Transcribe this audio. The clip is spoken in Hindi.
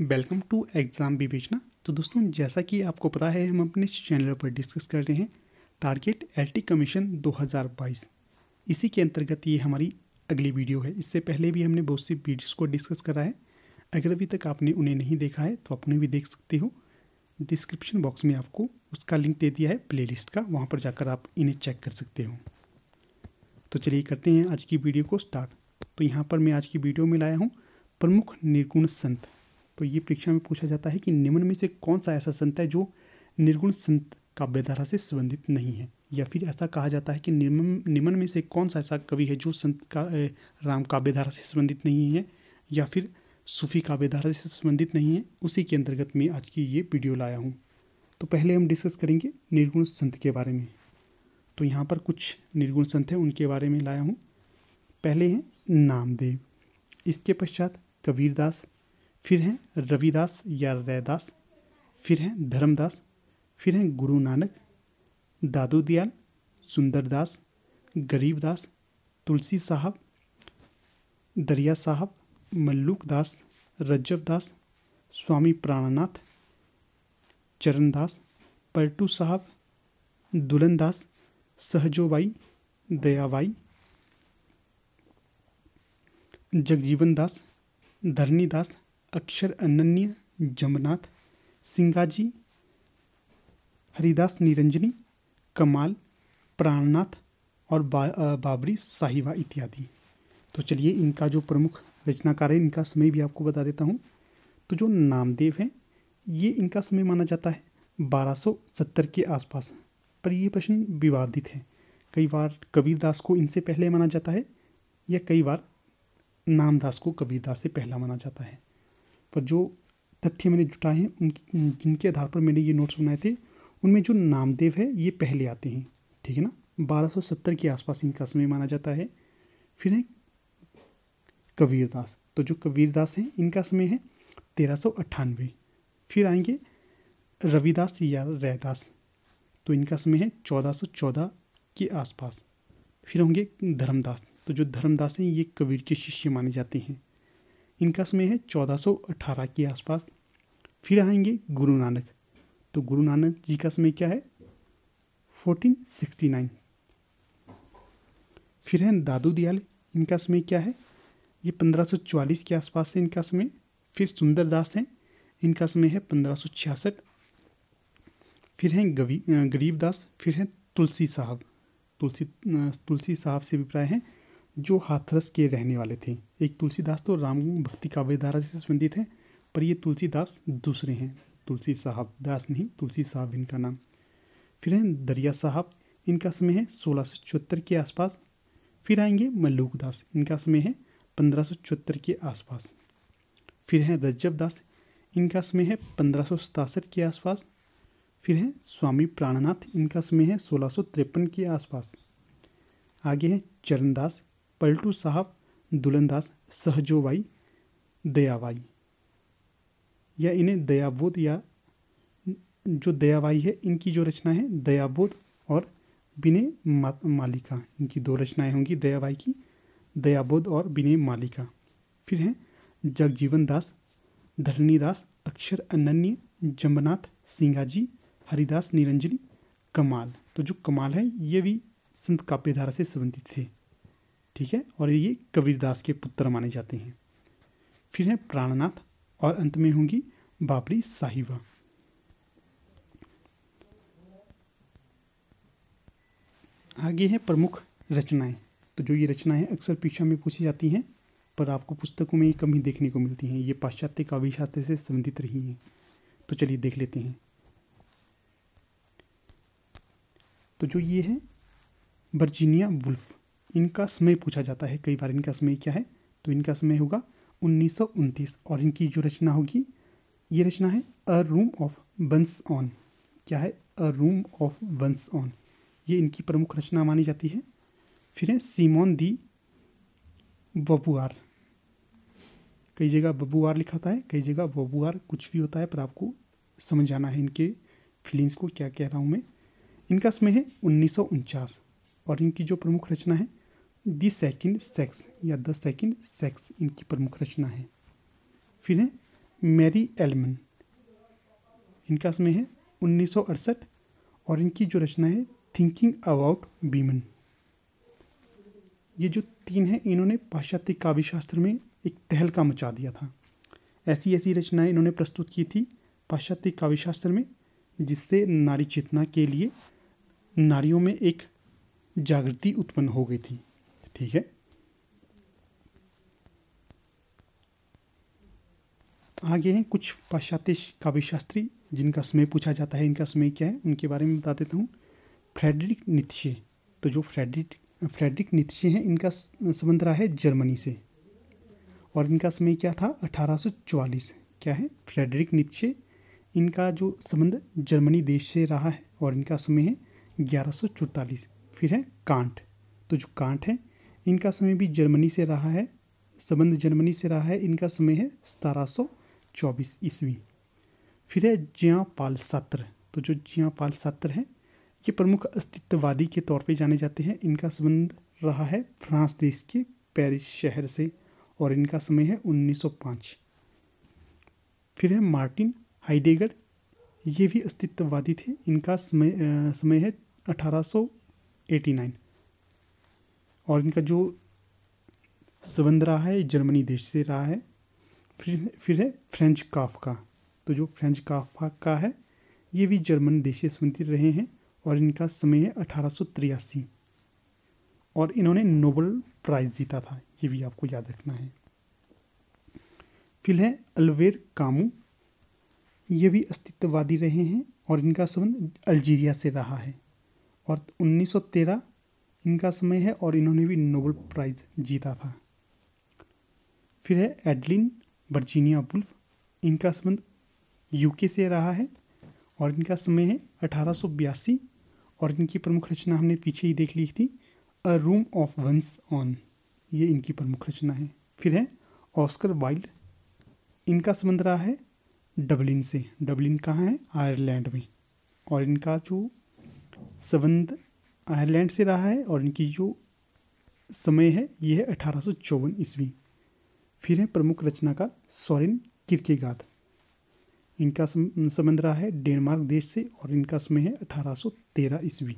वेलकम टू एग्ज़ाम विवेचना तो दोस्तों जैसा कि आपको पता है हम अपने चैनल पर डिस्कस कर रहे हैं टारगेट एलटी कमीशन 2022 इसी के अंतर्गत ये हमारी अगली वीडियो है इससे पहले भी हमने बहुत सी वीडियोस को डिस्कस करा है अगर अभी तक आपने उन्हें नहीं देखा है तो अपने भी देख सकते हो डिस्क्रिप्शन बॉक्स में आपको उसका लिंक दे दिया है लिस्ट का वहाँ पर जाकर आप इन्हें चेक कर सकते हो तो चलिए करते हैं आज की वीडियो को स्टार्ट तो यहाँ पर मैं आज की वीडियो में लाया हूँ प्रमुख निर्गुण संत तो ये परीक्षा में पूछा जाता है कि निम्न में से कौन सा ऐसा संत है जो निर्गुण संत काव्यधारा से संबंधित नहीं है या फिर ऐसा कहा जाता है कि निम्न निम्न में से कौन सा ऐसा कवि है जो संत का राम काव्यधारा से संबंधित नहीं है या फिर सूफी काव्यधारा से संबंधित नहीं है उसी के अंतर्गत मैं आज की ये वीडियो लाया हूँ तो पहले हम डिस्कस करेंगे निर्गुण संत के बारे में तो यहाँ पर कुछ निर्गुण संत हैं उनके बारे में लाया हूँ पहले हैं नामदेव इसके पश्चात कबीरदास फिर हैं रविदास या रैदास फिर हैं धर्मदास फिर हैं गुरु नानक दादू दयाल सुंदरदास गरीबदास तुलसी साहब दरिया साहब मल्लुकदास दास रज्जब दास स्वामी प्राणनाथ चरणदास पलटू साहब दुल्हनदास सहजोबाई दयाबाई जगजीवन दास धरनीदास अक्षर अनन्य जमनाथ सिंगाजी हरिदास निरंजनी कमाल प्राणनाथ और बा, बाबरी साहिवा इत्यादि तो चलिए इनका जो प्रमुख रचनाकार है इनका समय भी आपको बता देता हूँ तो जो नामदेव हैं ये इनका समय माना जाता है 1270 के आसपास पर ये प्रश्न विवादित है कई बार कबीरदास को इनसे पहले माना जाता है या कई बार नामदास को कबीरदास से पहला माना जाता है पर जो तथ्य मैंने जुटाए हैं उन जिनके आधार पर मैंने ये नोट्स बनाए थे उनमें जो नामदेव है ये पहले आते हैं ठीक है ना 1270 के आसपास इनका समय माना जाता है फिर है कबीरदास तो जो कबीरदास हैं इनका समय है तेरह फिर आएंगे रविदास या रैदास तो इनका समय है 1414 के आसपास फिर होंगे धर्मदास तो जो धर्मदास हैं ये कबीर के शिष्य माने जाते हैं इनका समय है 1418 के आसपास फिर आएंगे गुरु नानक तो गुरु नानक जी का समय क्या है 1469 फिर है दादू दयाल इनका समय क्या है ये 1544 के आसपास है इनका समय फिर सुंदर दास हैं इनका समय है 1566 फिर हैं गरीब दास फिर हैं तुलसी साहब तुलसी तुलसी साहब से अभिप्राय हैं जो हाथरस के रहने वाले थे एक तुलसीदास तो राम भक्ति काव्यधारा से संबंधित हैं पर ये तुलसीदास दूसरे हैं तुलसी साहब दास नहीं तुलसी साहब इनका नाम फिर हैं दरिया साहब इनका समय है सोलह सौ चौहत्तर के आसपास फिर आएंगे मल्लूक दास इनका समय है पंद्रह सौ चौहत्तर के आसपास फिर हैं रज्जब दास इनका समय है पंद्रह सौ सतासठ के आसपास फिर हैं स्वामी प्राणनाथ इनका समय है सोलह सौ तिरपन के आसपास आगे हैं चरणदास पलटू साहब दुल्हनदास सहजोबाई दयाबाई या इन्हें दयाबोध या जो दयाबाई है इनकी जो रचना है दयाबोध और बिने मालिका इनकी दो रचनाएं होंगी दयाबाई की दयाबोध और बिने मालिका फिर हैं जगजीवन दास धरनी दास अक्षर अनन्य जम्बनाथ सिंघाजी हरिदास निरंजनी कमाल तो जो कमाल है ये भी संत काव्यधारा से संबंधित थे ठीक है और ये कबीरदास के पुत्र माने जाते हैं फिर है प्राणनाथ और अंत में होंगी बाबरी साहिबा आगे है प्रमुख रचनाएं तो जो ये रचनाएं अक्सर परीक्षा में पूछी जाती हैं पर आपको पुस्तकों में ये कमी देखने को मिलती हैं ये पाश्चात्य काव्य शास्त्र से संबंधित रही हैं तो चलिए देख लेते हैं तो जो ये है वर्जीनिया वुल्फ इनका समय पूछा जाता है कई बार इनका समय क्या है तो इनका समय होगा उन्नीस और इनकी जो रचना होगी ये रचना है a room of one's own क्या है a room of one's own ये इनकी प्रमुख रचना मानी जाती है फिर है सीमोन दी बबुआर कई जगह बबुआर लिखा होता है कई जगह बबुआर कुछ भी होता है पर आपको समझ आना है इनके फीलिंग्स को क्या कह रहा हूँ मैं इनका समय है उन्नीस और इनकी जो प्रमुख रचना है द सेकंड सेक्स या द सेकंड सेक्स इनकी प्रमुख रचना है फिर है मैरी एलमन इनका समय है उन्नीस और इनकी जो रचना है थिंकिंग अबाउट बीमन ये जो तीन हैं इन्होंने पाश्चात्य काव्य शास्त्र में एक तहलका मचा दिया था ऐसी ऐसी रचनाएं इन्होंने प्रस्तुत की थी पाश्चात्य काव्य शास्त्र में जिससे नारी चेतना के लिए नारियों में एक जागृति उत्पन्न हो गई थी ठीक है आगे हैं कुछ पाश्चात्य काव्य शास्त्री जिनका समय पूछा जाता है इनका समय क्या है उनके बारे में बता देता हूँ फ्रेडरिक नित्शे तो जो फ्रेडरिक फ्रेडरिक नित्शे हैं इनका संबंध रहा है जर्मनी से और इनका समय क्या था 1844 क्या है फ्रेडरिक नित्शे इनका जो संबंध जर्मनी देश से रहा है और इनका समय है ग्यारह फिर है कांट तो जो कांट है इनका समय भी जर्मनी से रहा है संबंध जर्मनी से रहा है इनका समय है सतारह सौ चौबीस ईस्वी फिर है जिया पाल सत्र तो जो जिया पाल सत्र हैं ये प्रमुख अस्तित्ववादी के तौर पे जाने जाते हैं इनका संबंध रहा है फ्रांस देश के पेरिस शहर से और इनका समय है 1905 फिर है मार्टिन हाइडेगर ये भी अस्तित्ववादी थे इनका समय आ, समय है 1889 और इनका जो संबंध रहा है जर्मनी देश से रहा है फिर फिर है फ्रेंच काफका तो जो फ्रेंच काफका का है ये भी जर्मन देश से संबंधित रहे हैं और इनका समय है अठारह और इन्होंने नोबल प्राइज़ जीता था ये भी आपको याद रखना है फिर है अलवेर कामू ये भी अस्तित्ववादी रहे हैं और इनका संबंध अल्जीरिया से रहा है और 1913 इनका समय है और इन्होंने भी नोबल प्राइज़ जीता था फिर है एडलिन वर्जीनिया वुल्फ इनका संबंध यूके से रहा है और इनका समय है अठारह और इनकी प्रमुख रचना हमने पीछे ही देख ली थी a room of one's own ये इनकी प्रमुख रचना है फिर है ऑस्कर वाइल्ड इनका संबंध रहा है डबलिन से डबलिन कहाँ है आयरलैंड में और इनका जो संबंध आयरलैंड से रहा है और इनकी जो समय है ये है अठारह सौ चौवन ईस्वी फिर है प्रमुख रचनाकार सोरेन किर्केगाद इनका संबंध रहा है डेनमार्क देश से और इनका समय है अठारह सौ तेरह ईस्वी